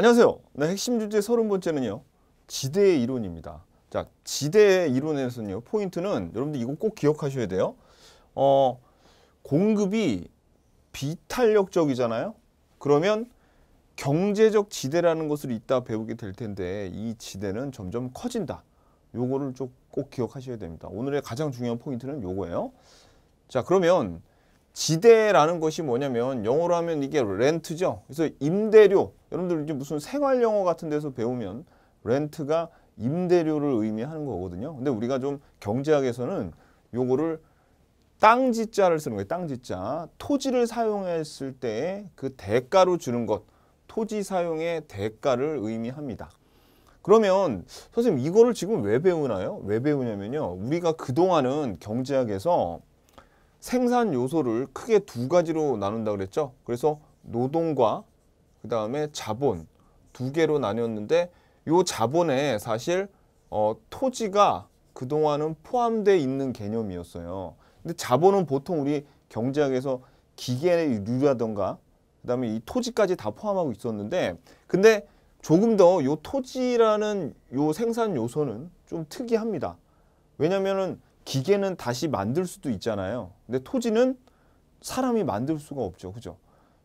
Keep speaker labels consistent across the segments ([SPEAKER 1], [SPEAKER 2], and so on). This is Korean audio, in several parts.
[SPEAKER 1] 안녕하세요. 네, 핵심 주제 서른 번째는요. 지대의 이론입니다. 자, 지대의 이론에서는요. 포인트는 여러분들 이거 꼭 기억하셔야 돼요. 어, 공급이 비탄력적이잖아요. 그러면 경제적 지대라는 것을 이따 배우게 될 텐데 이 지대는 점점 커진다. 요거를 좀 꼭 기억하셔야 됩니다. 오늘의 가장 중요한 포인트는 요거예요. 자, 그러면 지대라는 것이 뭐냐면 영어로 하면 이게 렌트죠. 그래서 임대료. 여러분들 이제 무슨 생활 영어 같은 데서 배우면 렌트가 임대료를 의미하는 거거든요. 근데 우리가 좀 경제학에서는 요거를 땅지자를 쓰는 거예요. 땅지자. 토지를 사용했을 때 그 대가로 주는 것. 토지 사용의 대가를 의미합니다. 그러면 선생님 이거를 지금 왜 배우나요? 왜 배우냐면요. 우리가 그동안은 경제학에서 생산 요소를 크게 두 가지로 나눈다 그랬죠. 그래서 노동과 그 다음에 자본 두 개로 나뉘었는데 요 자본에 사실 어, 토지가 그동안은 포함되어 있는 개념이었어요. 근데 자본은 보통 우리 경제학에서 기계류라던가 그다음에 이 토지까지 다 포함하고 있었는데 근데 조금 더 요 토지라는 요 생산 요소는 좀 특이합니다. 왜냐면은 기계는 다시 만들 수도 있잖아요. 근데 토지는 사람이 만들 수가 없죠. 그죠?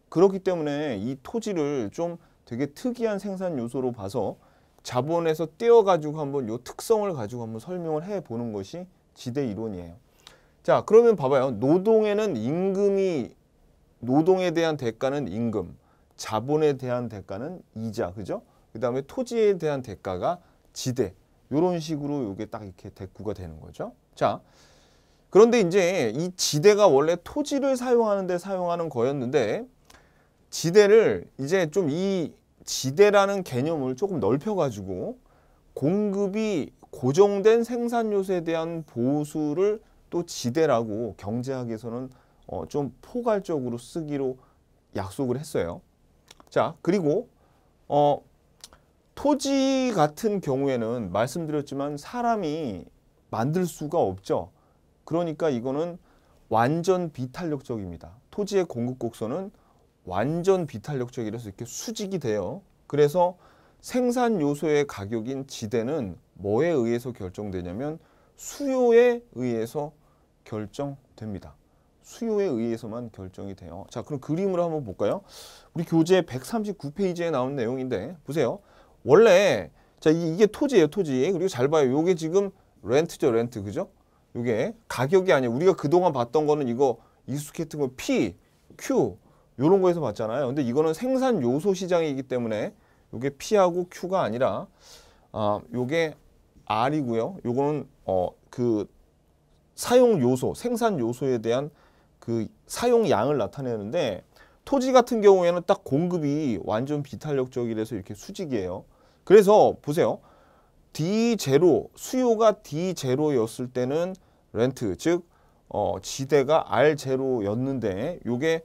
[SPEAKER 1] 그렇기 때문에 이 토지를 좀 되게 특이한 생산 요소로 봐서 자본에서 떼어가지고 한번 요 특성을 가지고 한번 설명을 해보는 것이 지대 이론이에요. 자, 그러면 봐봐요. 노동에는 임금이, 노동에 대한 대가는 임금, 자본에 대한 대가는 이자, 그죠? 그 다음에 토지에 대한 대가가 지대, 요런 식으로 요게딱 이렇게 대꾸가 되는 거죠. 자, 그런데 이제 이 지대가 원래 토지를 사용하는 데 사용하는 거였는데 지대를 이제 좀 이 지대라는 개념을 조금 넓혀가지고 공급이 고정된 생산 요소에 대한 보수를 또 지대라고 경제학에서는 어좀 포괄적으로 쓰기로 약속을 했어요. 자, 그리고 어 토지 같은 경우에는 말씀드렸지만 사람이 만들 수가 없죠. 그러니까 이거는 완전 비탄력적입니다. 토지의 공급 곡선은 완전 비탄력적이라서 이렇게 수직이 돼요. 그래서 생산 요소의 가격인 지대는 뭐에 의해서 결정되냐면 수요에 의해서 결정됩니다. 수요에 의해서만 결정이 돼요. 자, 그럼 그림으로 한번 볼까요? 우리 교재 139페이지에 나온 내용인데 보세요. 원래 자 이게 토지예요, 토지. 그리고 잘 봐요. 이게 지금 렌트죠 렌트 그죠? 이게 가격이 아니야 우리가 그동안 봤던 거는 이거 익숙했던 거 P, Q 요런 거에서 봤잖아요. 근데 이거는 생산 요소 시장이기 때문에 이게 P하고 Q가 아니라 아, 요게 R이고요. 요거는 어, 그 사용 요소, 생산 요소에 대한 그 사용 양을 나타내는데 토지 같은 경우에는 딱 공급이 완전 비탄력적이라서 이렇게 수직이에요. 그래서 보세요. D0 수요가 D0였을 때는 렌트 즉 어, 지대가 R0였는데 요게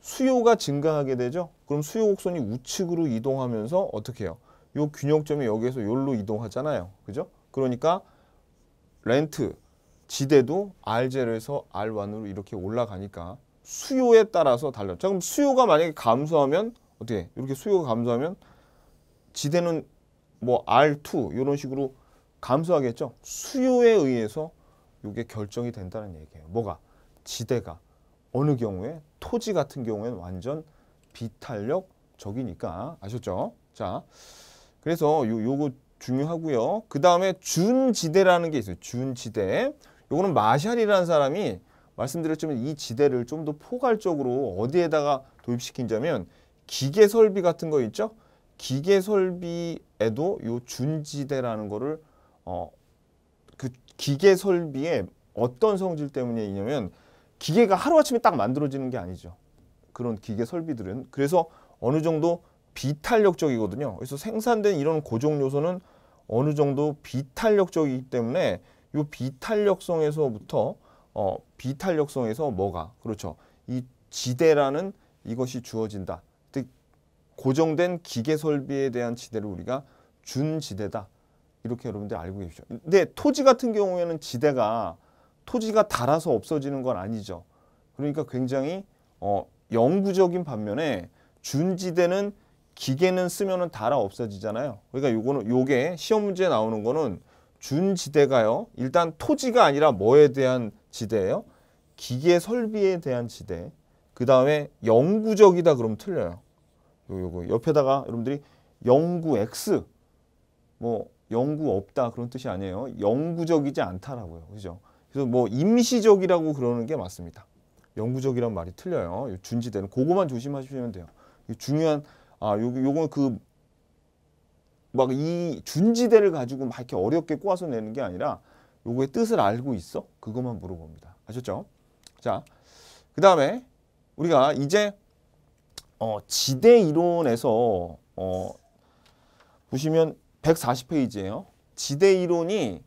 [SPEAKER 1] 수요가 증가하게 되죠. 그럼 수요 곡선이 우측으로 이동하면서 어떻게 해요? 요 균형점이 여기에서 여기로 이동하잖아요. 그죠? 그러니까 렌트 지대도 R0에서 R1으로 이렇게 올라가니까 수요에 따라서 달라요. 자, 그럼 수요가 만약에 감소하면 어떻게? 해? 이렇게 수요가 감소하면 지대는 뭐 R2 이런 식으로 감소하겠죠. 수요에 의해서 이게 결정이 된다는 얘기예요. 뭐가? 지대가 어느 경우에 토지 같은 경우에는 완전 비탄력적이니까 아셨죠? 자, 그래서 요, 요거 중요하고요. 그 다음에 준지대라는 게 있어요. 준지대. 요거는 마샬이라는 사람이 말씀드렸지만 이 지대를 좀 더 포괄적으로 어디에다가 도입시킨자면 기계 설비 같은 거 있죠? 기계 설비 에도 요 준지대라는 거를 어그 기계 설비의 어떤 성질 때문에 있냐면 기계가 하루아침에 딱 만들어지는 게 아니죠. 그런 기계 설비들은 그래서 어느 정도 비탄력적이거든요. 그래서 생산된 이런 고정 요소는 어느 정도 비탄력적이기 때문에 이 비탄력성에서부터 어 비탄력성에서 뭐가 그렇죠. 이 지대라는 이것이 주어진다. 고정된 기계 설비에 대한 지대를 우리가 준지대다. 이렇게 여러분들 알고 계시죠. 근데 토지 같은 경우에는 지대가 토지가 닳아서 없어지는 건 아니죠. 그러니까 굉장히 어, 영구적인 반면에 준지대는 기계는 쓰면은 달아 없어지잖아요. 그러니까 요거는 요게 시험 문제에 나오는 거는 준지대가요. 일단 토지가 아니라 뭐에 대한 지대예요? 기계 설비에 대한 지대. 그 다음에 영구적이다 그럼 틀려요. 요거 그 옆에다가 여러분들이 영구 X 뭐 영구 없다 그런 뜻이 아니에요. 영구적이지 않다라고요. 그죠? 그래서 뭐 임시적이라고 그러는 게 맞습니다. 영구적이란 말이 틀려요. 준지대는 그거만 조심하시면 돼요. 중요한 아 요, 거 요건 그막 이 준지대를 가지고 막 이렇게 어렵게 꼬아서 내는 게 아니라 요거의 뜻을 알고 있어? 그것만 물어봅니다. 아셨죠? 자, 그 다음에 우리가 이제 어, 지대 이론에서 어, 보시면 140페이지예요. 지대 이론이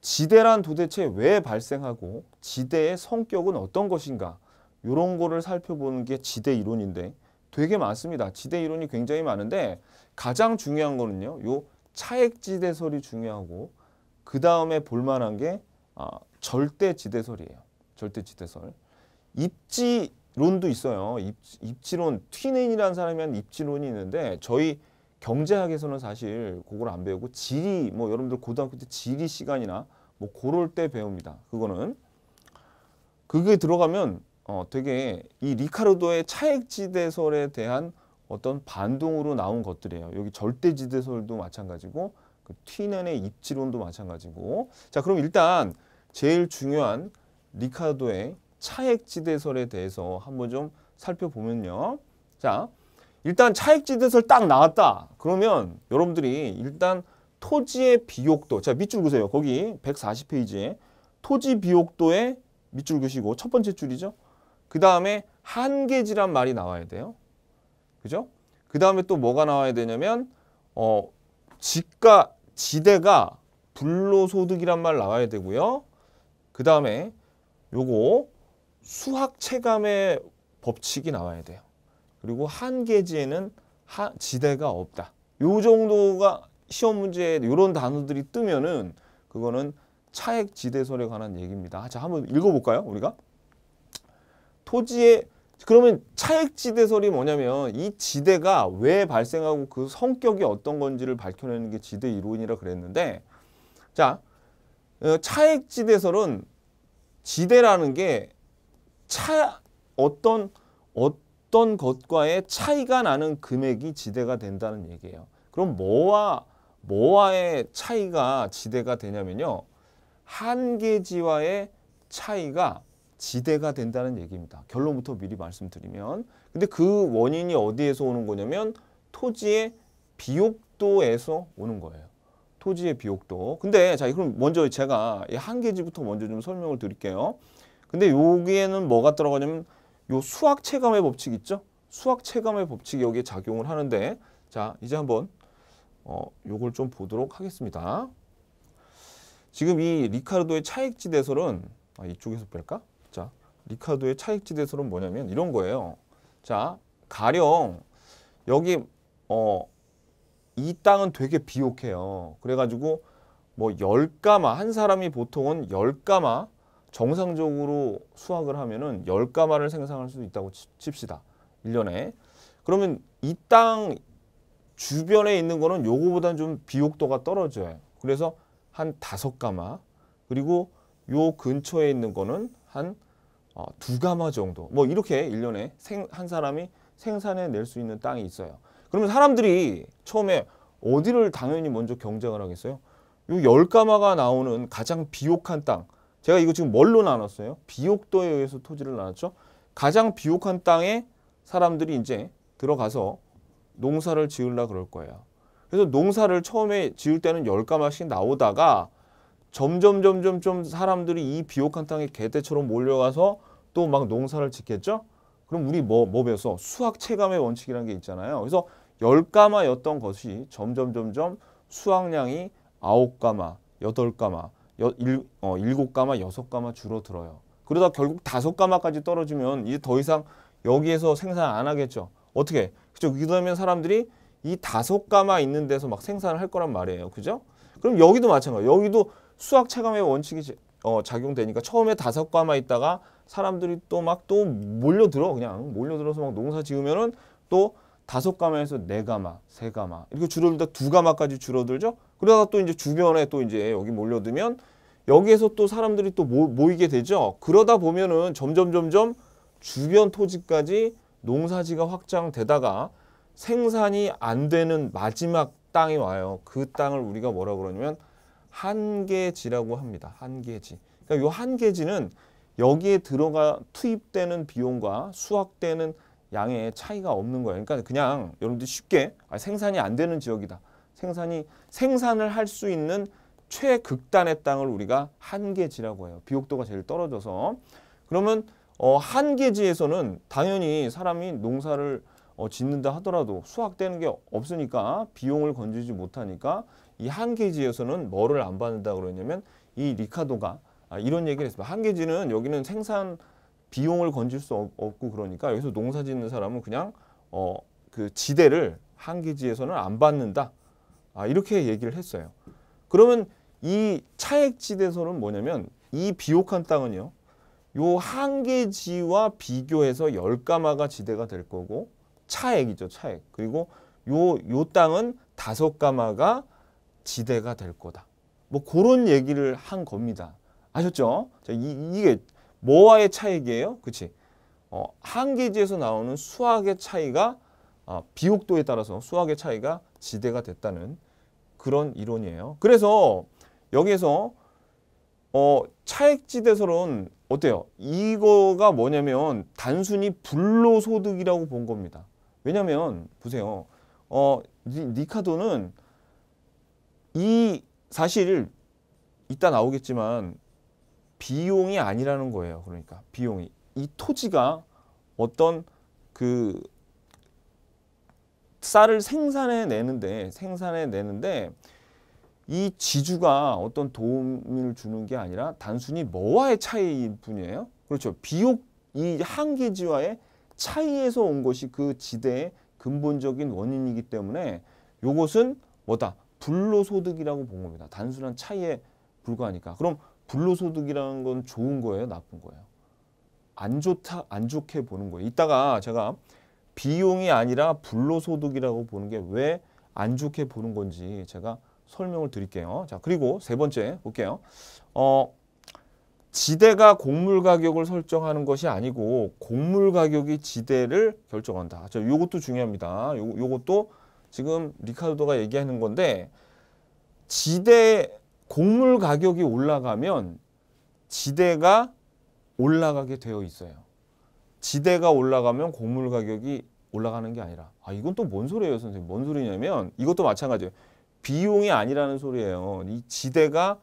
[SPEAKER 1] 지대란 도대체 왜 발생하고 지대의 성격은 어떤 것인가 이런 거를 살펴보는 게 지대 이론인데 되게 많습니다. 지대 이론이 굉장히 많은데 가장 중요한 거는요. 요 차액지대설이 중요하고 그 다음에 볼만한 게 아, 절대지대설이에요. 절대지대설. 입지 론도 있어요. 입, 지론 튀넨이라는 사람이 한 입지론이 있는데 저희 경제학에서는 사실 그걸 안 배우고 지리 뭐 여러분들 고등학교 때 지리 시간이나 뭐 그럴 때 배웁니다. 그거는 그게 들어가면 어 되게 이 리카르도의 차액지대설에 대한 어떤 반동으로 나온 것들이에요. 여기 절대지대설도 마찬가지고 그 튀넨의 입지론도 마찬가지고 자 그럼 일단 제일 중요한 리카르도의 차액지대설에 대해서 한번 좀 살펴보면요. 자, 일단 차액지대설 딱 나왔다. 그러면 여러분들이 일단 토지의 비옥도, 자 밑줄 그세요. 거기 140페이지에 토지 비옥도에 밑줄 그시고 첫 번째 줄이죠. 그 다음에 한계지란 말이 나와야 돼요. 그죠? 그 다음에 또 뭐가 나와야 되냐면 어집가 지대가 불로소득이란 말 나와야 되고요. 그 다음에 요거 수학 체감의 법칙이 나와야 돼요. 그리고 한계지에는 하, 지대가 없다. 요 정도가 시험 문제에 이런 단어들이 뜨면은 그거는 차액 지대설에 관한 얘기입니다. 아, 자, 한번 읽어볼까요? 우리가 토지의 그러면 차액 지대설이 뭐냐면 이 지대가 왜 발생하고 그 성격이 어떤 건지를 밝혀내는 게 지대 이론이라 그랬는데 자 어, 차액 지대설은 지대라는 게차 어떤 어떤 것과의 차이가 나는 금액이 지대가 된다는 얘기예요. 그럼 뭐와 뭐와의 차이가 지대가 되냐면요. 한계지와의 차이가 지대가 된다는 얘기입니다. 결론부터 미리 말씀드리면 근데 그 원인이 어디에서 오는 거냐면 토지의 비옥도에서 오는 거예요. 토지의 비옥도. 근데 자 그럼 먼저 제가 이 한계지부터 먼저 좀 설명을 드릴게요. 근데 여기에는 뭐가 들어가냐면 요 수학 체감의 법칙 있죠? 수학 체감의 법칙이 여기에 작용을 하는데 자 이제 한번 어, 요걸 좀 보도록 하겠습니다. 지금 이 리카르도의 차익지대설은 아, 이쪽에서 뺄까? 자 리카르도의 차익지대설은 뭐냐면 이런 거예요. 자 가령 여기 어, 이 땅은 되게 비옥해요. 그래가지고 뭐 열가마 한 사람이 보통은 열가마 정상적으로 수확을 하면은 열가마를 생산할 수 있다고 칩시다. 일년에 그러면 이 땅 주변에 있는 거는 요거보다는 좀 비옥도가 떨어져요. 그래서 한다 가마 그리고 요 근처에 있는 거는 한두 어, 가마 정도 뭐 이렇게 일년에 한 사람이 생산해 낼 수 있는 땅이 있어요. 그러면 사람들이 처음에 어디를 당연히 먼저 경쟁을 하겠어요? 요 열가마가 나오는 가장 비옥한 땅 제가 이거 지금 뭘로 나눴어요? 비옥도에 의해서 토지를 나눴죠. 가장 비옥한 땅에 사람들이 이제 들어가서 농사를 지으려 그럴 거예요. 그래서 농사를 처음에 지을 때는 열가마씩 나오다가 점점 점점 점 사람들이 이 비옥한 땅에 개떼처럼 몰려가서 또 막 농사를 짓겠죠? 그럼 우리 뭐, 뭐 배웠어? 수학 체감의 원칙이라는 게 있잖아요. 그래서 열가마였던 것이 점점 점점 수확량이 아홉 가마 여덟 가마 어, 7가마, 6가마 줄어들어요. 그러다 결국 5가마까지 떨어지면 이제 더 이상 여기에서 생산 안 하겠죠. 어떻게? 그죠? 그러면 사람들이 이다 가마 있는 데서 막 생산을 할 거란 말이에요. 그죠? 그럼 여기도 마찬가지. 여기도 수학 체감의 원칙이 어, 작용되니까 처음에 다 가마 있다가 사람들이 또 막 또 몰려들어 그냥 몰려들어서 막 농사 지으면은 또다 가마에서 네 가마, 세 가마 이렇게 줄어들다 두 가마까지 줄어들죠. 그러다 또 이제 주변에 또 이제 여기 몰려들면 여기에서 또 사람들이 또 모, 이게 되죠. 그러다 보면은 점점 점점 주변 토지까지 농사지가 확장되다가 생산이 안 되는 마지막 땅이 와요. 그 땅을 우리가 뭐라 그러냐면 한계지라고 합니다. 한계지. 그러니까 이 한계지는 여기에 들어가 투입되는 비용과 수확되는 양의 차이가 없는 거예요. 그러니까 그냥 여러분들 쉽게 아, 생산이 안 되는 지역이다. 생산이 생산을 할 수 있는 최극단의 땅을 우리가 한계지라고 해요. 비옥도가 제일 떨어져서 그러면 어, 한계지에서는 당연히 사람이 농사를 어, 짓는다 하더라도 수확되는 게 없으니까 비용을 건지지 못하니까 이 한계지에서는 뭐를 안 받는다 그러냐면 이 리카도가 아, 이런 얘기를 했습니다. 한계지는 여기는 생산 비용을 건질 수 없, 없고 그러니까 여기서 농사 짓는 사람은 그냥 어, 그 지대를 한계지에서는 안 받는다. 아, 이렇게 얘기를 했어요. 그러면 이 차액지대서는 뭐냐면 이 비옥한 땅은요. 요 한계지와 비교해서 열가마가 지대가 될 거고 차액이죠. 차액. 그리고 요, 요 땅은 다섯 가마가 지대가 될 거다. 뭐 그런 얘기를 한 겁니다. 아셨죠? 자, 이, 이게 뭐와의 차이예요? 그치? 어, 한계지에서 나오는 수학의 차이가 아, 비옥도에 따라서 수학의 차이가 지대가 됐다는 그런 이론이에요. 그래서 여기에서 어, 차액지대설은 어때요? 이거가 뭐냐면 단순히 불로소득이라고 본 겁니다. 왜냐면 보세요. 어, 니, 카도는 이 사실 이따 나오겠지만 비용이 아니라는 거예요. 그러니까 비용이 이 토지가 어떤 그 쌀을 생산해 내는데 생산해 내는데 이 지주가 어떤 도움을 주는 게 아니라 단순히 뭐와의 차이일 뿐이에요. 그렇죠. 비옥 이 한계지와의 차이에서 온 것이 그 지대의 근본적인 원인이기 때문에 이것은 뭐다? 불로소득이라고 본 겁니다. 단순한 차이에 불과하니까. 그럼 불로소득이라는 건 좋은 거예요? 나쁜 거예요? 안 좋다, 안 좋게 보는 거예요. 이따가 제가 비용이 아니라 불로소득이라고 보는 게 왜 안 좋게 보는 건지 제가 설명을 드릴게요. 자, 그리고 세 번째 볼게요. 어, 지대가 곡물 가격을 설정하는 것이 아니고 곡물 가격이 지대를 결정한다. 자 요것도 중요합니다. 요, 요것도 지금 리카르도가 얘기하는 건데 지대 곡물 가격이 올라가면 지대가 올라가게 되어 있어요. 지대가 올라가면 곡물 가격이 올라가는 게 아니라 아 이건 또 뭔 소리예요 선생님 뭔 소리냐면 이것도 마찬가지예요 비용이 아니라는 소리예요 이 지대가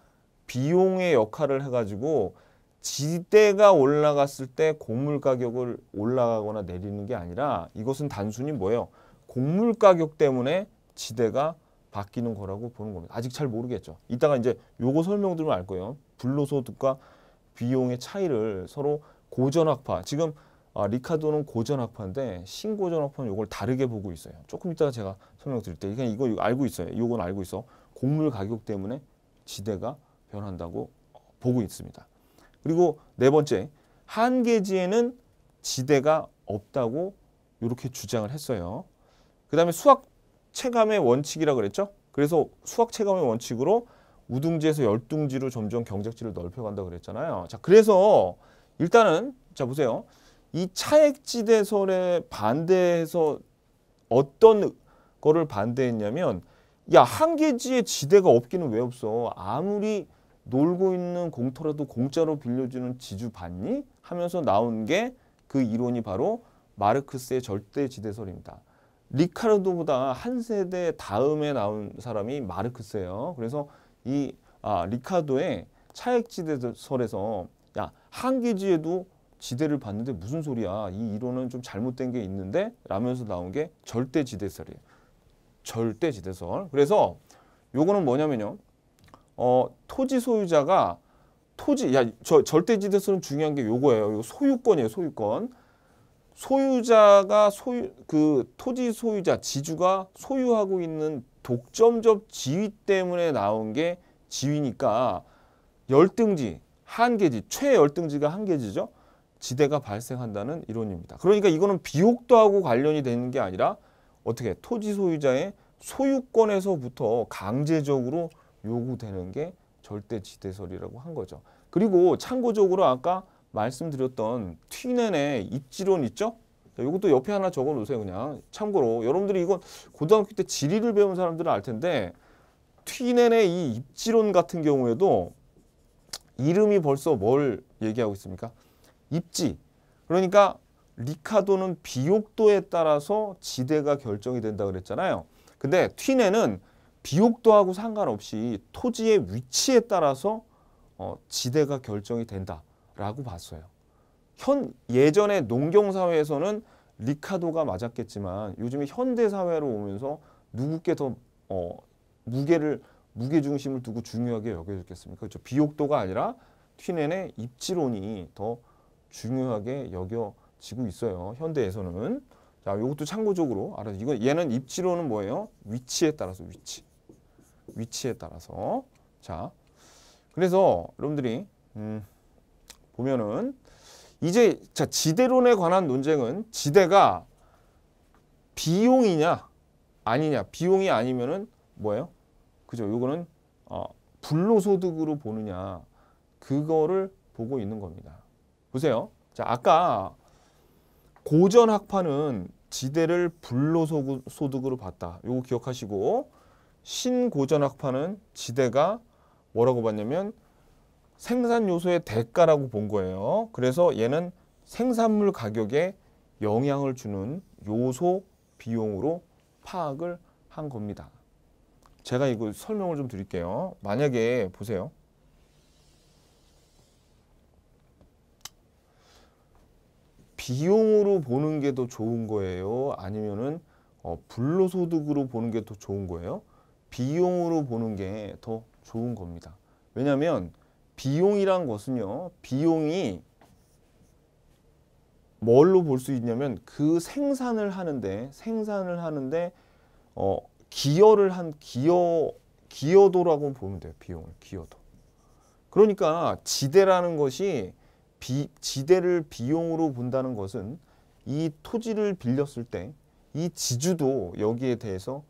[SPEAKER 1] 비용의 역할을 해가지고 지대가 올라갔을 때 곡물 가격을 올라가거나 내리는 게 아니라 이것은 단순히 뭐예요 곡물 가격 때문에 지대가 바뀌는 거라고 보는 겁니다 아직 잘 모르겠죠 이따가 이제 요거 설명드리면 알 거예요 불로소득과 비용의 차이를 서로 고전학파 지금 아, 리카도는 고전학파인데 신고전학파는 이걸 다르게 보고 있어요. 조금 이따가 제가 설명드릴 때 그냥 이거 알고 있어요. 이건 알고 있어. 곡물 가격 때문에 지대가 변한다고 보고 있습니다. 그리고 네 번째 한계지에는 지대가 없다고 이렇게 주장을 했어요. 그 다음에 수학 체감의 원칙이라 그랬죠. 그래서 수학 체감의 원칙으로 우등지에서 열등지로 점점 경작지를 넓혀간다 고 그랬잖아요. 자, 그래서 일단은 자 보세요. 이차액지대설에 반대해서 어떤 거를 반대했냐면 야 한계지에 지대가 없기는 왜 없어 아무리 놀고 있는 공터라도 공짜로 빌려주는 지주 봤니? 하면서 나온 게 그 이론이 바로 마르크스의 절대지대설입니다. 리카르도보다 한 세대 다음에 나온 사람이 마르크스예요. 그래서 이 아, 리카도의 차액지대설에서 야 한계지에도 지대를 봤는데 무슨 소리야. 이 이론은 좀 잘못된 게 있는데 라면서 나온 게 절대 지대설이에요. 절대 지대설. 그래서 요거는 뭐냐면요. 어, 토지 소유자가 토지 야저 절대 지대설은 중요한 게 요거예요. 요 소유권이에요, 소유권. 소유자가 소유 그 토지 소유자 지주가 소유하고 있는 독점적 지위 때문에 나온 게 지위니까 열등지 한계지 최열등지가 한계지죠 지대가 발생한다는 이론입니다. 그러니까 이거는 비옥도하고 관련이 되는 게 아니라 어떻게 토지 소유자의 소유권에서부터 강제적으로 요구되는 게 절대 지대설이라고 한 거죠. 그리고 참고적으로 아까 말씀드렸던 튀넨의 입지론 있죠? 자, 이것도 옆에 하나 적어 놓으세요 그냥. 참고로 여러분들이 이건 고등학교 때 지리를 배운 사람들은 알 텐데 튀넨의 이 입지론 같은 경우에도 이름이 벌써 뭘 얘기하고 있습니까? 입지. 그러니까 리카도는 비옥도에 따라서 지대가 결정이 된다 그랬잖아요. 근데 튀네는 비옥도하고 상관없이 토지의 위치에 따라서 어, 지대가 결정이 된다라고 봤어요. 현 예전에 농경 사회에서는 리카도가 맞았겠지만 요즘에 현대 사회로 오면서 누구께 더 어, 무게를 무게 중심을 두고 중요하게 여겨졌겠습니까? 그렇죠. 비옥도가 아니라 튀넨의 입지론이 더 중요하게 여겨지고 있어요. 현대에서는. 자, 이것도 참고적으로 알아서 이건 얘는 입지로는 뭐예요? 위치에 따라서 위치. 위치에 따라서. 자. 그래서 여러분들이 음 보면은 이제 자, 지대론에 관한 논쟁은 지대가 비용이냐 아니냐 비용이 아니면은 뭐예요? 그죠? 요거는 어, 불로소득으로 보느냐 그거를 보고 있는 겁니다. 보세요. 자, 아까 고전 학파는 지대를 불로소득으로 봤다. 요거 기억하시고 신고전 학파는 지대가 뭐라고 봤냐면 생산 요소의 대가라고 본 거예요. 그래서 얘는 생산물 가격에 영향을 주는 요소 비용으로 파악을 한 겁니다. 제가 이거 설명을 좀 드릴게요. 만약에 보세요. 비용으로 보는 게 더 좋은 거예요? 아니면은 어, 불로소득으로 보는 게 더 좋은 거예요? 비용으로 보는 게 더 좋은 겁니다. 왜냐하면 비용이란 것은요. 비용이 뭘로 볼 수 있냐면 그 생산을 하는데 생산을 하는데 어, 기여를 한 기여 기여도라고 보면 돼요. 비용을 기여도. 그러니까 지대라는 것이 비, 지대를 비용으로 본다는 것은 이 토지를 빌렸을 때 이 지주도 여기에 대해서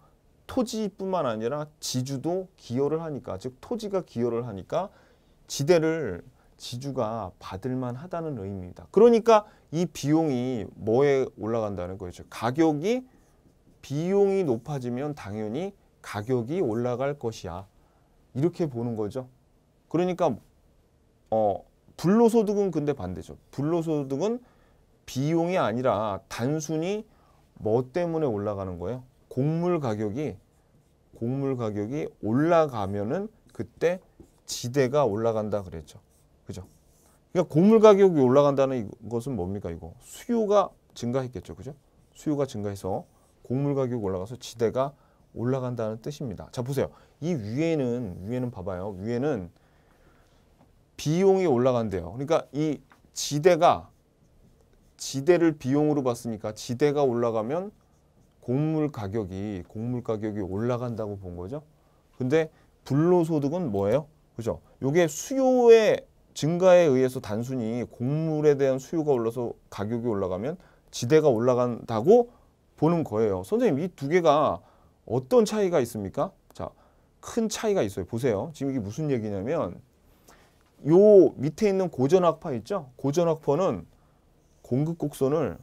[SPEAKER 1] 토지뿐만 아니라 지주도 기여를 하니까 즉 토지가 기여를 하니까 지대를 지주가 받을만 하다는 의미입니다. 그러니까 이 비용이 뭐에 올라간다는 거죠. 가격이 비용이 높아지면 당연히 가격이 올라갈 것이야. 이렇게 보는 거죠. 그러니까 어 불로소득은 근데 반대죠. 불로소득은 비용이 아니라 단순히 뭐 때문에 올라가는 거예요? 곡물 가격이 곡물 가격이 올라가면은 그때 지대가 올라간다 그랬죠. 그죠? 그러니까 곡물 가격이 올라간다는 것은 뭡니까 이거? 수요가 증가했겠죠. 그죠? 수요가 증가해서 곡물 가격이 올라가서 지대가 올라간다는 뜻입니다. 자 보세요. 이 위에는 위에는 봐봐요. 위에는 비용이 올라간대요. 그러니까 이 지대가 지대를 비용으로 봤으니까 지대가 올라가면 곡물 가격이 곡물 가격이 올라간다고 본 거죠. 근데 불로소득은 뭐예요? 그죠? 요게 수요의 증가에 의해서 단순히 곡물에 대한 수요가 올라서 가격이 올라가면 지대가 올라간다고 보는 거예요. 선생님 이 두 개가 어떤 차이가 있습니까? 자, 큰 차이가 있어요. 보세요. 지금 이게 무슨 얘기냐면 요 밑에 있는 고전학파 있죠? 고전학파는 공급 곡선을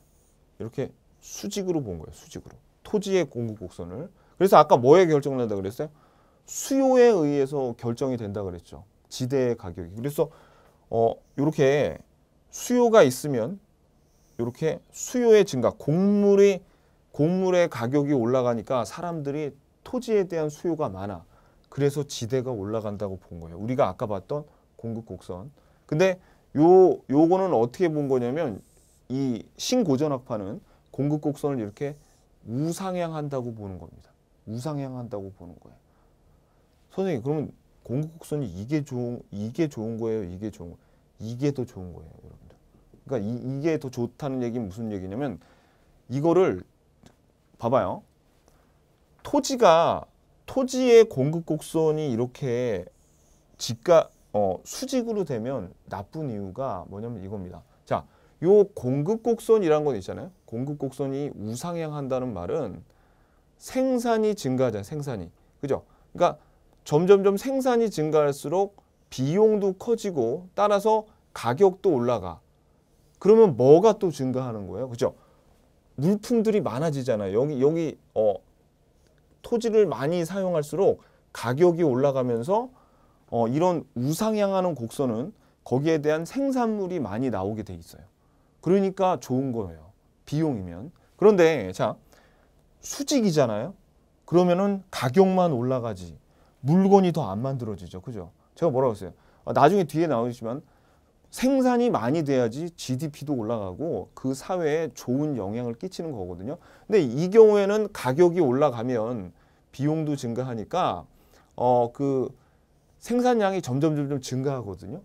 [SPEAKER 1] 이렇게 수직으로 본 거예요. 수직으로. 토지의 공급 곡선을. 그래서 아까 뭐에 결정된다 그랬어요? 수요에 의해서 결정이 된다 그랬죠. 지대의 가격이. 그래서 어 요렇게 수요가 있으면 요렇게 수요의 증가, 곡물이 곡물의 가격이 올라가니까 사람들이 토지에 대한 수요가 많아. 그래서 지대가 올라간다고 본 거예요. 우리가 아까 봤던 공급 곡선. 근데 요 요거는 어떻게 본 거냐면 이 신고전학파는 공급 곡선을 이렇게 우상향한다고 보는 겁니다. 우상향한다고 보는 거예요. 선생님 그러면 공급 곡선이 이게 좋은 이게 좋은 거예요. 이게 좋은 이게 더 좋은 거예요, 여러분들. 그러니까 이, 이게 더 좋다는 얘기 무슨 얘기냐면 이거를 봐봐요. 토지가 토지의 공급 곡선이 이렇게 집값 어, 수직으로 되면 나쁜 이유가 뭐냐면 이겁니다. 자, 요 공급 곡선이란는건 있잖아요. 공급 곡선이 우상향한다는 말은 생산이 증가하자 생산이. 그죠? 그러니까 점점점 생산이 증가할수록 비용도 커지고 따라서 가격도 올라가. 그러면 뭐가 또 증가하는 거예요? 그죠? 물품들이 많아지잖아요. 여기 여기 어 토지를 많이 사용할수록 가격이 올라가면서 어, 이런 우상향하는 곡선은 거기에 대한 생산물이 많이 나오게 돼 있어요. 그러니까 좋은 거예요. 비용이면. 그런데 자 수직이잖아요. 그러면은 가격만 올라가지 물건이 더 안 만들어지죠. 그죠? 제가 뭐라고 했어요? 아, 나중에 뒤에 나오지만 생산이 많이 돼야지 GDP도 올라가고 그 사회에 좋은 영향을 끼치는 거거든요. 근데 이 경우에는 가격이 올라가면 비용도 증가하니까 어그 생산량이 점점 점점 증가하거든요.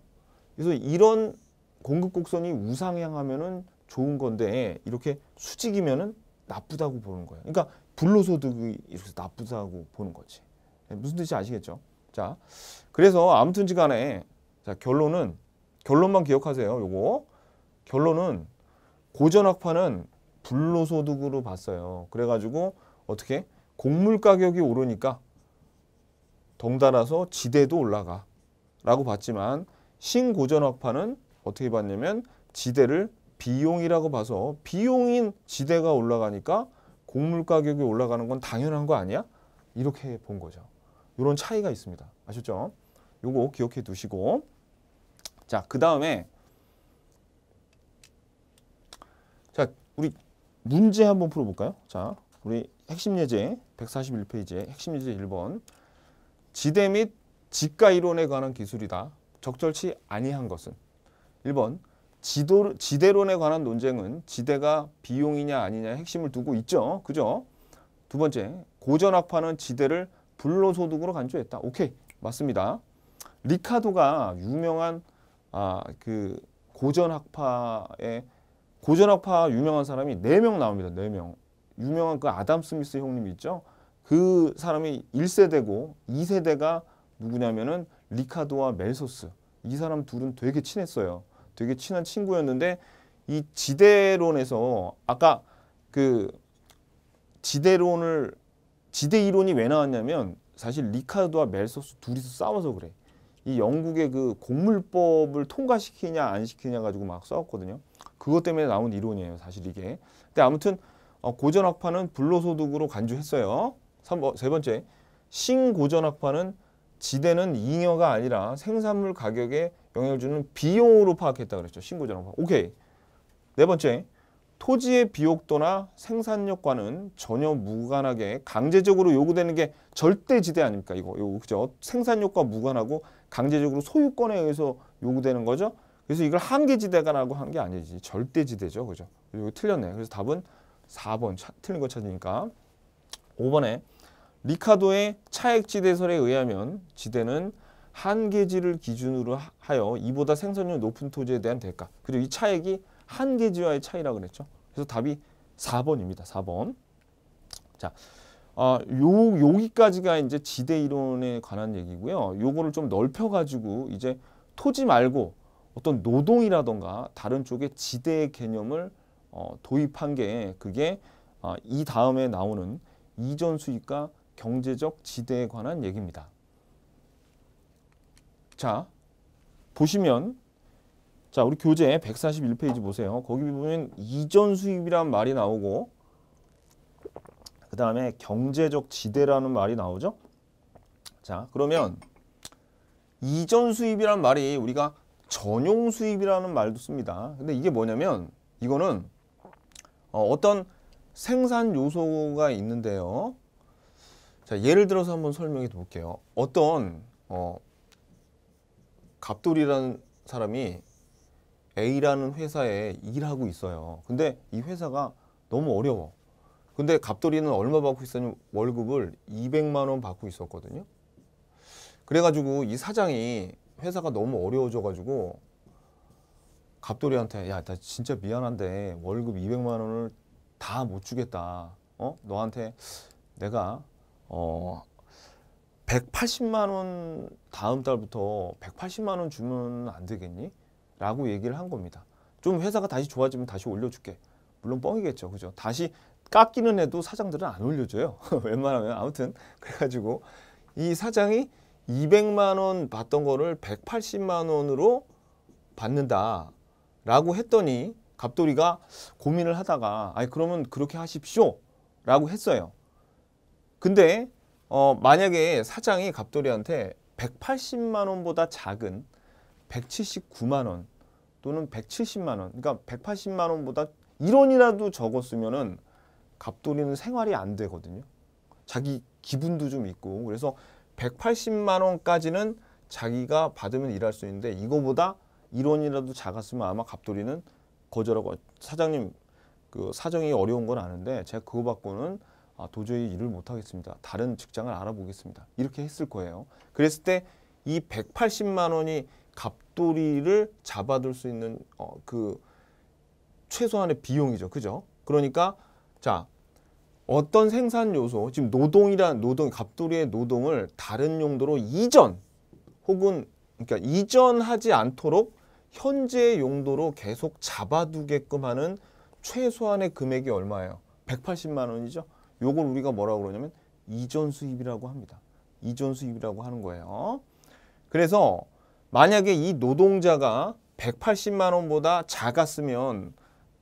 [SPEAKER 1] 그래서 이런 공급 곡선이 우상향하면은 좋은 건데 이렇게 수직이면은 나쁘다고 보는 거예요. 그러니까 불로소득이 이렇게 나쁘다고 보는 거지. 네, 무슨 뜻이 아시겠죠? 자, 그래서 아무튼지간에 자 결론은 결론만 기억하세요. 요거 결론은 고전학파는 불로소득으로 봤어요. 그래가지고 어떻게 곡물 가격이 오르니까 덩달아서 지대도 올라가 라고 봤지만 신고전학파는 어떻게 봤냐면 지대를 비용이라고 봐서 비용인 지대가 올라가니까 곡물 가격이 올라가는 건 당연한 거 아니야? 이렇게 본 거죠. 이런 차이가 있습니다. 아셨죠? 요거 기억해 두시고 자, 그 다음에 자, 우리 문제 한번 풀어볼까요? 자, 우리 핵심 예제 141페이지에 핵심 예제 1번 지대 및 지가 이론에 관한 기술이다. 적절치 아니한 것은 1번 지도, 지대론에 관한 논쟁은 지대가 비용이냐 아니냐 핵심을 두고 있죠. 그죠? 두 번째, 고전학파는 지대를 불로소득으로 간주했다. 오케이, 맞습니다. 리카도가 유명한 아, 그 고전학파의 고전학파 유명한 사람이 네명 나옵니다. 네명 유명한 그 아담 스미스 형님 있죠? 그 사람이 1세대고 2세대가 누구냐면은 리카도와 멜소스. 이 사람 둘은 되게 친했어요. 되게 친한 친구였는데 이 지대론에서 아까 그 지대론을 지대 이론이 왜 나왔냐면 사실 리카도와 멜소스 둘이서 싸워서 그래. 이 영국의 그 곡물법을 통과시키냐 안 시키냐 가지고 막 싸웠거든요. 그것 때문에 나온 이론이에요, 사실 이게. 근데 아무튼 어, 고전학파는 불로소득으로 간주했어요. 3번, 세 번째, 신고전학파는 지대는 잉여가 아니라 생산물 가격에 영향을 주는 비용으로 파악했다 그랬죠. 신고전학파. 오케이. 네 번째, 토지의 비옥도나 생산력과는 전혀 무관하게 강제적으로 요구되는 게 절대지대 아닙니까? 이거, 이거 그죠? 생산력과 무관하고 강제적으로 소유권에 의해서 요구되는 거죠. 그래서 이걸 한계지대가라고 한 게 아니지. 절대지대죠. 그죠? 이거 틀렸네. 그래서 답은 4번 차, 틀린 거 찾으니까 5번에 리카도의 차액지대설에 의하면 지대는 한계지를 기준으로 하여 이보다 생산율 높은 토지에 대한 대가 그리고 이 차액이 한계지와의 차이라고 그랬죠. 그래서 답이 4번입니다. 4번. 자, 어, 요, 여기까지가 이제 지대 이론에 관한 얘기고요. 요거를 좀 넓혀가지고 이제 토지 말고 어떤 노동이라던가 다른 쪽의 지대 개념을 어, 도입한 게 그게 어, 이 다음에 나오는 이전 수익과 경제적 지대에 관한 얘기입니다. 자, 보시면 자, 우리 교재 141페이지 보세요. 거기 보면 이전 수입이란 말이 나오고 그 다음에 경제적 지대라는 말이 나오죠. 자, 그러면 이전 수입이란 말이 우리가 전용 수입이라는 말도 씁니다. 근데 이게 뭐냐면 이거는 어, 어떤 생산 요소가 있는데요. 자, 예를 들어서 한번 설명해 볼게요. 어떤 어, 갑돌이라는 사람이 A라는 회사에 일하고 있어요. 근데 이 회사가 너무 어려워. 근데 갑돌이는 얼마 받고 있었냐면 월급을 200만 원 받고 있었거든요. 그래가지고 이 사장이 회사가 너무 어려워져가지고 갑돌이한테 야나 진짜 미안한데 월급 200만 원을 다 못 주겠다. 어? 너한테 내가 어 180만 원 다음 달부터 180만 원 주면 안 되겠니? 라고 얘기를 한 겁니다. 좀 회사가 다시 좋아지면 다시 올려줄게. 물론 뻥이겠죠. 그죠? 다시 깎기는 해도 사장들은 안 올려줘요. 웬만하면 아무튼 그래가지고 이 사장이 200만 원 받던 거를 180만 원으로 받는다 라고 했더니 갑돌이가 고민을 하다가 아니 그러면 그렇게 하십시오 라고 했어요. 근데 어, 만약에 사장이 갑돌이한테 180만 원보다 작은 179만 원 또는 170만 원 그러니까 180만 원보다 1원이라도 적었으면은 갑돌이는 생활이 안 되거든요. 자기 기분도 좀 있고 그래서 180만 원까지는 자기가 받으면 일할 수 있는데 이거보다 1원이라도 작았으면 아마 갑돌이는 거절하고 사장님 그 사정이 어려운 건 아는데 제가 그거 받고는 아, 도저히 일을 못하겠습니다. 다른 직장을 알아보겠습니다. 이렇게 했을 거예요. 그랬을 때 이 180만 원이 갑돌이를 잡아둘 수 있는 어, 그 최소한의 비용이죠. 그죠? 그러니까 자 어떤 생산 요소, 지금 노동이란 노동, 갑돌이의 노동을 다른 용도로 이전 혹은 그러니까 이전하지 않도록 현재의 용도로 계속 잡아두게끔 하는 최소한의 금액이 얼마예요? 180만 원이죠. 요걸 우리가 뭐라고 그러냐면 이전 수입이라고 합니다. 이전 수입이라고 하는 거예요. 그래서 만약에 이 노동자가 180만 원보다 작았으면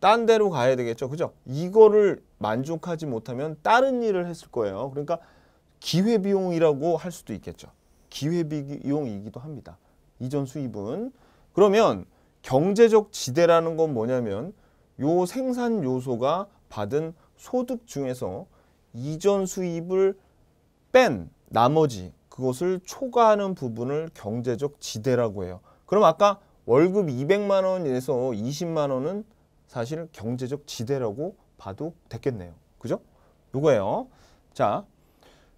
[SPEAKER 1] 딴 데로 가야 되겠죠. 그죠? 이거를 만족하지 못하면 다른 일을 했을 거예요. 그러니까 기회비용이라고 할 수도 있겠죠. 기회비용이기도 합니다. 이전 수입은. 그러면 경제적 지대라는 건 뭐냐면 요 생산 요소가 받은 소득 중에서 이전 수입을 뺀 나머지 그것을 초과하는 부분을 경제적 지대라고 해요. 그럼 아까 월급 200만 원에서 20만 원은 사실 경제적 지대라고 봐도 됐겠네요. 그죠? 요거예요. 자,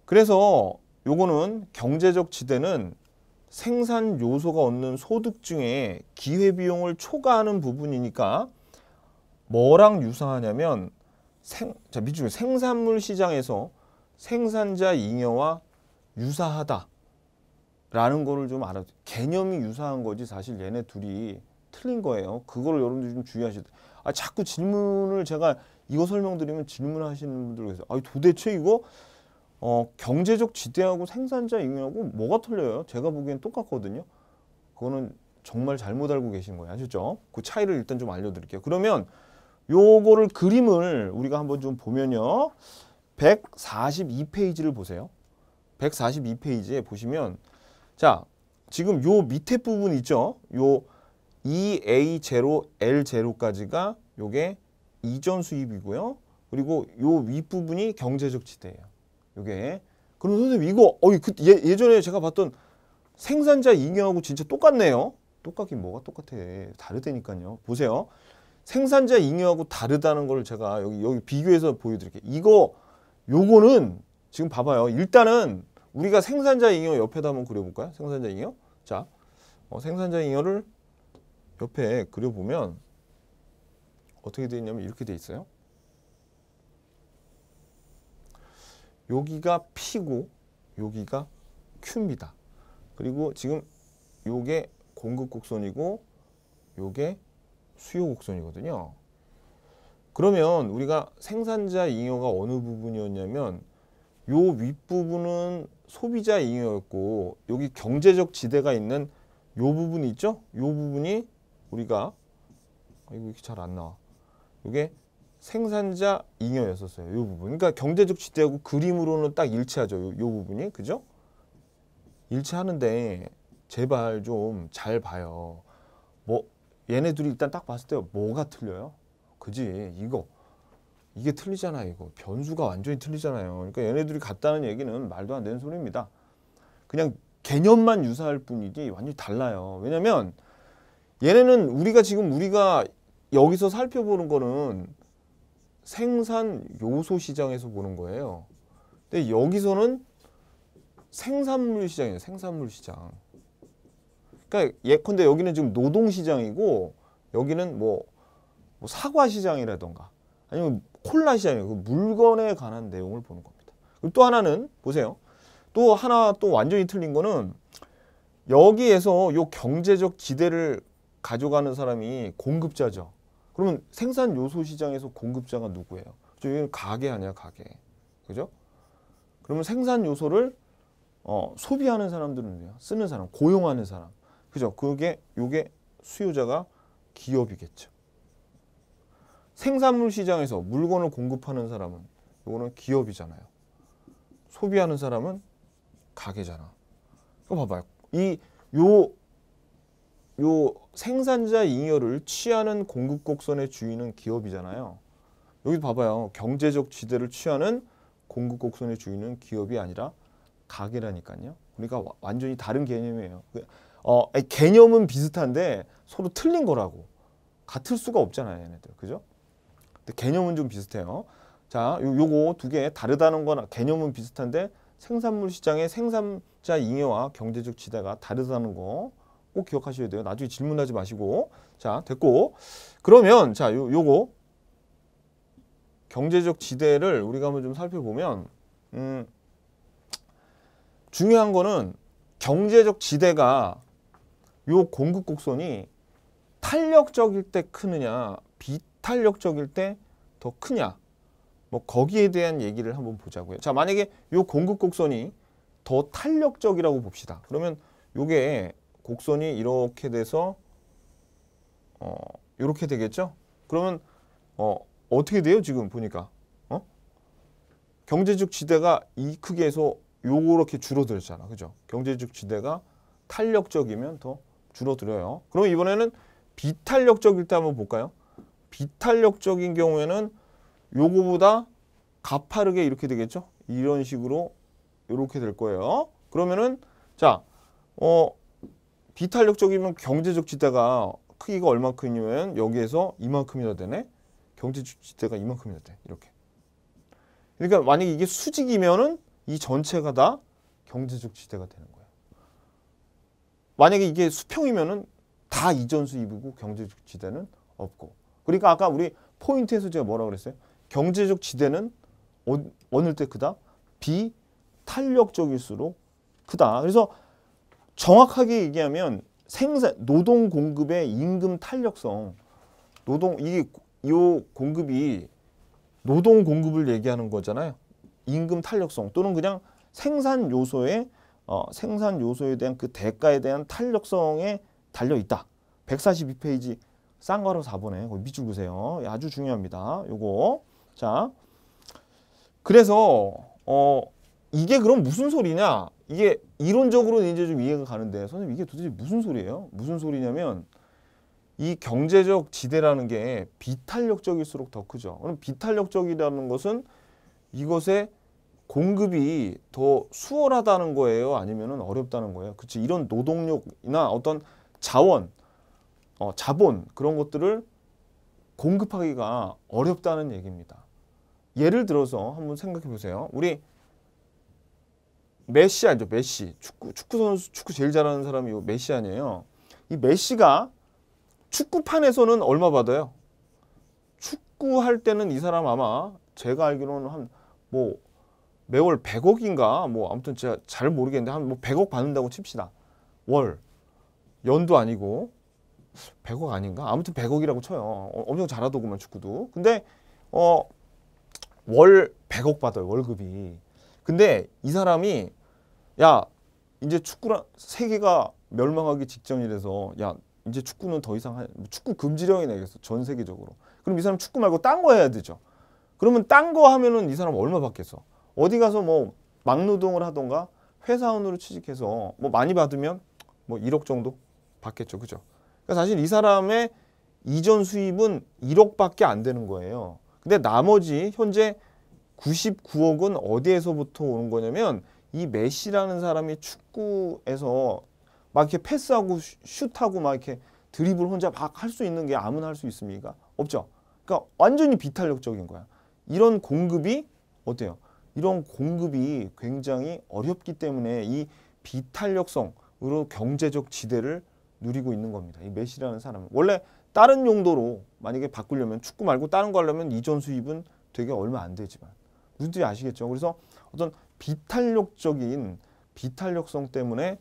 [SPEAKER 1] 그래서 요거는 경제적 지대는 생산 요소가 없는 소득 중에 기회비용을 초과하는 부분이니까 뭐랑 유사하냐면 생, 자, 밑줄 생산물 시장에서 생산자 잉여와 유사하다. 라는 거를 좀 알아. 개념이 유사한 거지 사실 얘네 둘이 틀린 거예요. 그거를 여러분들이 좀 주의하셔야 돼 아, 자꾸 질문을 제가 이거 설명드리면 질문하시는 분들 께서 아, 도대체 이거 어, 경제적 지대하고 생산자 잉여하고 뭐가 틀려요? 제가 보기엔 똑같거든요. 그거는 정말 잘못 알고 계신 거예요. 아셨죠? 그 차이를 일단 좀 알려드릴게요. 그러면 요거를 그림을 우리가 한번 좀 보면요. 142페이지를 보세요. 142페이지에 보시면 자, 지금 요 밑에 부분 있죠? 요 EA0, L0까지가 요게 이전 수입이고요. 그리고 요 윗부분이 경제적 지대예요. 요게. 그럼 선생님 이거 어이 그 예, 전에 제가 봤던 생산자 잉여하고 진짜 똑같네요. 똑같긴 뭐가 똑같아. 다르다니까요. 보세요. 생산자 잉여하고 다르다는 걸 제가 여기, 여기 비교해서 보여드릴게요. 이거, 요거는 지금 봐봐요. 일단은 우리가 생산자 잉여 옆에다 한번 그려볼까요? 생산자 잉여? 자, 어, 생산자 잉여를 옆에 그려보면 어떻게 되어 있냐면 이렇게 돼 있어요. 여기가 P고 여기가 Q입니다. 그리고 지금 요게 공급 곡선이고 요게 수요 곡선이거든요. 그러면 우리가 생산자 잉여가 어느 부분이었냐면 요 윗부분은 소비자 잉여였고 여기 경제적 지대가 있는 요 부분 있죠? 요 부분이 우리가 아, 이거 이렇게 잘 안 나와. 이게 생산자 잉여였었어요. 요 부분. 그러니까 경제적 지대하고 그림으로는 딱 일치하죠. 요, 요 부분이. 그죠? 일치하는데 제발 좀 잘 봐요. 얘네 둘이 일단 딱 봤을 때 뭐가 틀려요? 그지 이거 이게 틀리잖아 요 이거 변수가 완전히 틀리잖아요. 그러니까 얘네 둘이 같다는 얘기는 말도 안 되는 소리입니다. 그냥 개념만 유사할 뿐이지 완전히 달라요. 왜냐면 얘네는 우리가 지금 우리가 여기서 살펴보는 거는 생산 요소 시장에서 보는 거예요. 근데 여기서는 생산물 시장이에요. 생산물 시장. 그러니까 예컨대 여기는 지금 노동시장이고 여기는 뭐, 뭐 사과 시장이라던가 아니면 콜라 시장이고 그 물건에 관한 내용을 보는 겁니다. 그리고 또 하나는 보세요. 또 하나 또 완전히 틀린 거는 여기에서 요 경제적 기대를 가져가는 사람이 공급자죠. 그러면 생산 요소 시장에서 공급자가 누구예요? 여기 가게 아니야 가게. 그죠? 그러면 생산 요소를 어, 소비하는 사람들은 누구야? 쓰는 사람, 고용하는 사람. 그죠? 그게 요게 수요자가 기업이겠죠. 생산물 시장에서 물건을 공급하는 사람은 요거는 기업이잖아요. 소비하는 사람은 가게잖아. 이거 봐봐요. 이 요 요 생산자 잉여를 취하는 공급 곡선의 주인은 기업이잖아요. 여기 봐봐요. 경제적 지대를 취하는 공급 곡선의 주인은 기업이 아니라 가게라니까요. 그러니까 완전히 다른 개념이에요. 그 어, 개념은 비슷한데 서로 틀린 거라고. 같을 수가 없잖아요, 얘네들. 그죠? 근데 개념은 좀 비슷해요. 자, 요, 요거 두 개 다르다는 거나 개념은 비슷한데 생산물 시장의 생산자 잉여와 경제적 지대가 다르다는 거 꼭 기억하셔야 돼요. 나중에 질문하지 마시고. 자, 됐고. 그러면 자, 요, 요거 경제적 지대를 우리가 한번 좀 살펴보면 음, 중요한 거는 경제적 지대가 요 공급 곡선이 탄력적일 때 크느냐 비탄력적일 때 더 크냐 뭐 거기에 대한 얘기를 한번 보자고요. 자 만약에 요 공급 곡선이 더 탄력적이라고 봅시다. 그러면 요게 곡선이 이렇게 돼서 어 요렇게 되겠죠? 그러면 어 어떻게 돼요 지금 보니까 어? 경제적 지대가 이 크기에서 요렇게 줄어들잖아 그죠 경제적 지대가 탄력적이면 더 줄어들어요. 그럼 이번에는 비탄력적일 때 한번 볼까요? 비탄력적인 경우에는 요거보다 가파르게 이렇게 되겠죠? 이런 식으로 이렇게 될 거예요. 그러면은 자, 어 비탄력적이면 경제적 지대가 크기가 얼만큼이면 여기에서 이만큼이나 되네. 경제적 지대가 이만큼이나 돼. 이렇게. 그러니까 만약에 이게 수직이면은 이 전체가 다 경제적 지대가 되는 거예요. 만약에 이게 수평이면은 다 이전수 입이고 경제적 지대는 없고. 그러니까 아까 우리 포인트에서 제가 뭐라 고 그랬어요? 경제적 지대는 어, 어느 때 크다? 비탄력적일수록 크다. 그래서 정확하게 얘기하면 생산 노동 공급의 임금 탄력성 노동 이게 요 공급이 노동 공급을 얘기하는 거잖아요. 임금 탄력성 또는 그냥 생산 요소의 어, 생산 요소에 대한 그 대가에 대한 탄력성에 달려 있다. 142페이지 싼 거로 4번에 거기 밑줄 그세요. 예, 아주 중요합니다. 요거. 자. 그래서 어 이게 그럼 무슨 소리냐? 이게 이론적으로는 이제 좀 이해가 가는데 선생님 이게 도대체 무슨 소리예요? 무슨 소리냐면 이 경제적 지대라는 게 비탄력적일수록 더 크죠. 그럼 비탄력적이라는 것은 이것의 공급이 더 수월하다는 거예요? 아니면 어렵다는 거예요? 그치 이런 노동력이나 어떤 자원, 어, 자본 그런 것들을 공급하기가 어렵다는 얘기입니다. 예를 들어서 한번 생각해 보세요. 우리 메시 알죠? 메시. 축구, 축구 선수, 축구 제일 잘하는 사람이 요 메시 아니에요? 이 메시가 축구판에서는 얼마 받아요? 축구할 때는 이 사람 아마 제가 알기로는 한뭐 매월 100억인가 뭐 아무튼 제가 잘 모르겠는데 한뭐 100억 받는다고 칩시다. 월. 연도 아니고 100억 아닌가? 아무튼 100억이라고 쳐요. 어, 엄청 잘하더구만 축구도. 근데 어월 100억 받아요. 월급이. 근데 이 사람이 야, 이제 축구랑 세계가 멸망하기 직전이라서 야, 이제 축구는 더 이상 하, 뭐 축구 금지령이 네나래서전 세계적으로. 그럼 이 사람 축구 말고 딴 거 해야 되죠. 그러면 딴 거 하면은 이 사람 얼마 받겠어? 어디 가서 뭐 막노동을 하던가 회사원으로 취직해서 뭐 많이 받으면 뭐 1억 정도 받겠죠. 그죠? 그러니까 사실 이 사람의 이전 수입은 1억밖에 안 되는 거예요. 근데 나머지 현재 99억은 어디에서부터 오는 거냐면 이 메시라는 사람이 축구에서 막 이렇게 패스하고 슛하고 막 이렇게 드리블 혼자 막 할 수 있는 게 아무나 할 수 있습니까? 없죠. 그러니까 완전히 비탄력적인 거야. 이런 공급이 어때요? 이런 공급이 굉장히 어렵기 때문에 이 비탄력성으로 경제적 지대를 누리고 있는 겁니다. 이 메시라는 사람은 원래 다른 용도로 만약에 바꾸려면 축구 말고 다른 거 하려면 이전 수입은 되게 얼마 안 되지만 무슨 뜻인지 아시겠죠? 그래서 어떤 비탄력적인 비탄력성 때문에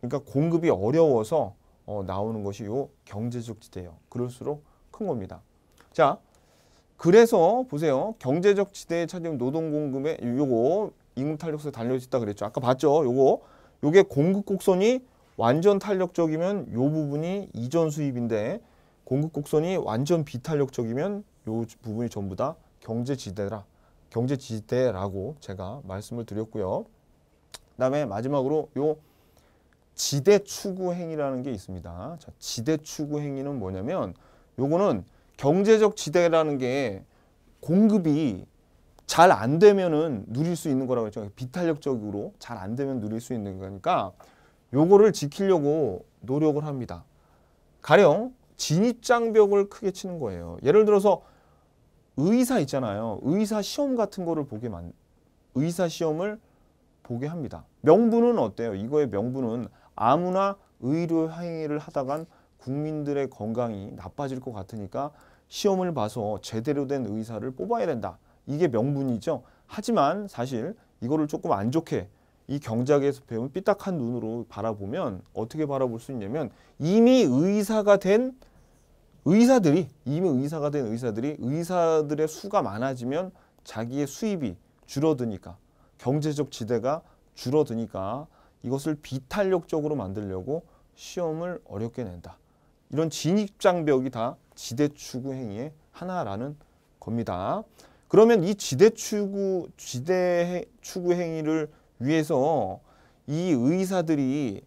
[SPEAKER 1] 그러니까 공급이 어려워서 어, 나오는 것이 요 경제적 지대예요. 그럴수록 큰 겁니다. 자, 그래서 보세요. 경제적 지대에 차지한 노동공급의 요거 임금 탄력선 달려 있다 그랬죠. 아까 봤죠. 요거 요게 공급 곡선이 완전 탄력적이면 요 부분이 이전 수입인데 공급 곡선이 완전 비탄력적이면 요 부분이 전부 다 경제 지대라. 경제 지대라고 제가 말씀을 드렸고요. 그다음에 마지막으로 요 지대 추구 행위라는 게 있습니다. 자, 지대 추구 행위는 뭐냐면 요거는 경제적 지대라는 게 공급이 잘 안 되면은 누릴 수 있는 거라고 했죠. 비탄력적으로 잘 안 되면 누릴 수 있는 거니까 요거를 지키려고 노력을 합니다. 가령 진입장벽을 크게 치는 거예요. 예를 들어서 의사 있잖아요. 의사 시험 같은 거를 보게 만 의사 시험을 보게 합니다. 명분은 어때요? 이거의 명분은 아무나 의료 행위를 하다간 국민들의 건강이 나빠질 것 같으니까 시험을 봐서 제대로 된 의사를 뽑아야 된다. 이게 명분이죠. 하지만 사실 이거를 조금 안 좋게 이 경작에서 배운 삐딱한 눈으로 바라보면 어떻게 바라볼 수 있냐면 이미 의사가 된 의사들이 이미 의사가 된 의사들이 의사들의 수가 많아지면 자기의 수입이 줄어드니까 경제적 지대가 줄어드니까 이것을 비탄력적으로 만들려고 시험을 어렵게 낸다. 이런 진입장벽이 다 지대추구 행위의 하나라는 겁니다. 그러면 이 지대추구 지대추구 행위를 위해서 이 의사들이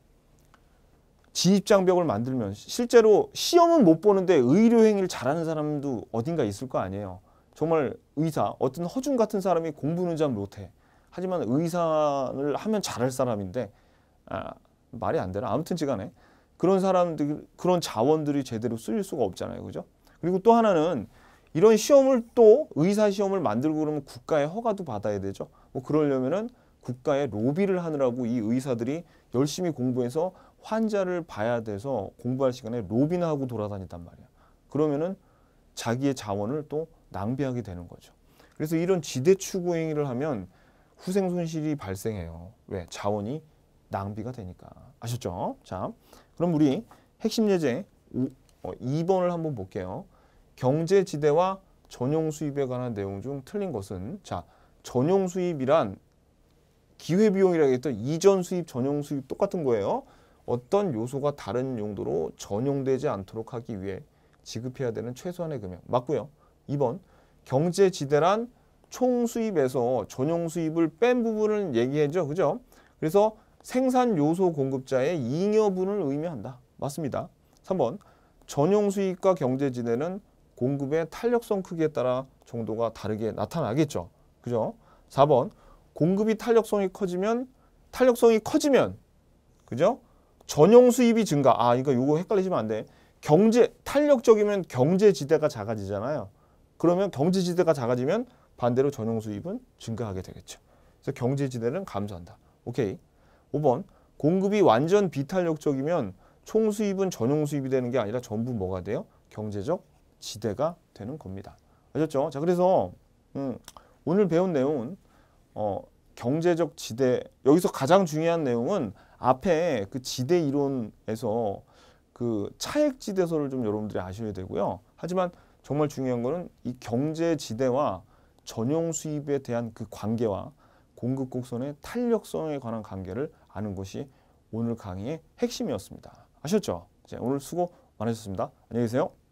[SPEAKER 1] 진입장벽을 만들면 실제로 시험은 못 보는데 의료 행위를 잘하는 사람도 어딘가 있을 거 아니에요. 정말 의사 어떤 허준 같은 사람이 공부는 잘 못해. 하지만 의사를 하면 잘할 사람인데 아, 말이 안 되나 아무튼 지간에 그런 사람들 그런 자원들이 제대로 쓰일 수가 없잖아요. 그죠? 그리고 또 하나는 이런 시험을 또 의사 시험을 만들고 그러면 국가의 허가도 받아야 되죠. 뭐 그러려면은 국가의 로비를 하느라고 이 의사들이 열심히 공부해서 환자를 봐야 돼서 공부할 시간에 로비나 하고 돌아다녔단 말이야. 그러면은 자기의 자원을 또 낭비하게 되는 거죠. 그래서 이런 지대 추구 행위를 하면 후생 손실이 발생해요. 왜? 자원이 낭비가 되니까. 아셨죠? 자, 그럼 우리 핵심 예제 2번을 어, 한번 볼게요. 경제지대와 전용 수입에 관한 내용 중 틀린 것은 자 전용 수입이란 기회비용이라고 했던 이전 수입, 전용 수입 똑같은 거예요. 어떤 요소가 다른 용도로 전용되지 않도록 하기 위해 지급해야 되는 최소한의 금액. 맞고요. 2번 경제지대란 총수입에서 전용 수입을 뺀 부분을 얘기해죠. 그죠? 그래서 생산 요소 공급자의 잉여분을 의미한다. 맞습니다. 3번 전용 수익과 경제 지대는 공급의 탄력성 크기에 따라 정도가 다르게 나타나겠죠. 그죠? 4번 공급이 탄력성이 커지면 탄력성이 커지면 그죠? 전용 수입이 증가. 아, 이러니거 헷갈리시면 안 돼. 경제 탄력적이면 경제 지대가 작아지잖아요. 그러면 경제 지대가 작아지면 반대로 전용 수입은 증가하게 되겠죠. 그래서 경제 지대는 감소한다. 오케이. 5번 공급이 완전 비탄력적이면 총수입은 전용 수입이 되는 게 아니라 전부 뭐가 돼요? 경제적 지대가 되는 겁니다. 아셨죠? 자 그래서 음, 오늘 배운 내용은 어, 경제적 지대 여기서 가장 중요한 내용은 앞에 그 지대 이론에서 그 차액 지대서을좀 여러분들이 아셔야 되고요. 하지만 정말 중요한 거는 이 경제 지대와 전용 수입에 대한 그 관계와 공급 곡선의 탄력성에 관한 관계를 아는 것이 오늘 강의의 핵심이었습니다. 아셨죠? 오늘 수고 많으셨습니다. 안녕히 계세요.